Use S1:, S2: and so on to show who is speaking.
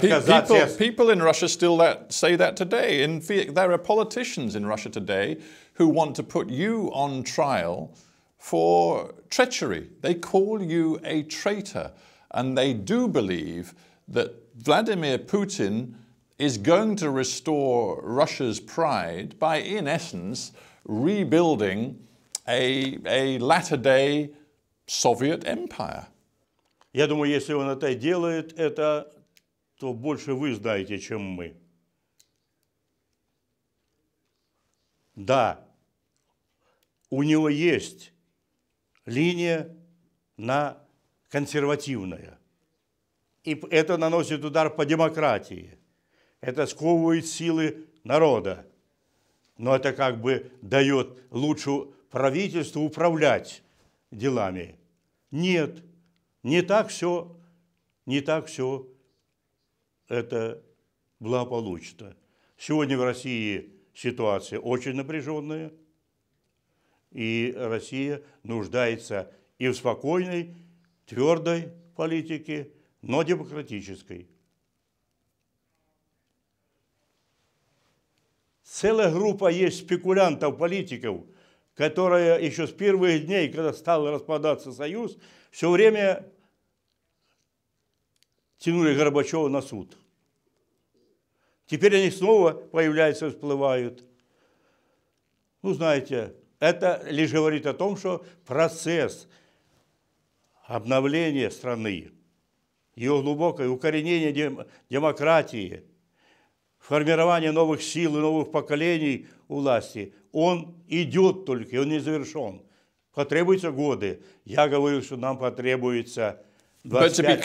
S1: People,
S2: people, in Russia still that, say that today. In there are politicians in Russia today who want to put you on trial for treachery. They call you a traitor, and they do believe that Vladimir Putin is going to restore Russia's pride by, in essence, rebuilding a, a latter-day
S1: Soviet empire. Я думаю, если он это делает, это что больше вы знаете, чем мы. Да, у него есть линия на консервативная. И это наносит удар по демократии. Это сковывает силы народа. Но это как бы дает лучше правительству управлять делами. Нет, не так все, не так все это благополучно. Сегодня в России ситуация очень напряженная, и Россия нуждается и в спокойной, твердой политике, но демократической. Целая группа есть спекулянтов, политиков, которая еще с первых дней, когда стал распадаться Союз, все время тянули Горбачева на суд. Теперь они снова появляются, всплывают. Ну, знаете, это лишь говорит о том, что процесс обновления страны, ее глубокое укоренение дем демократии, формирование новых сил и новых поколений у власти, он идет только, он не завершен. Потребуются годы. Я говорю, что нам потребуется
S2: 25 лет.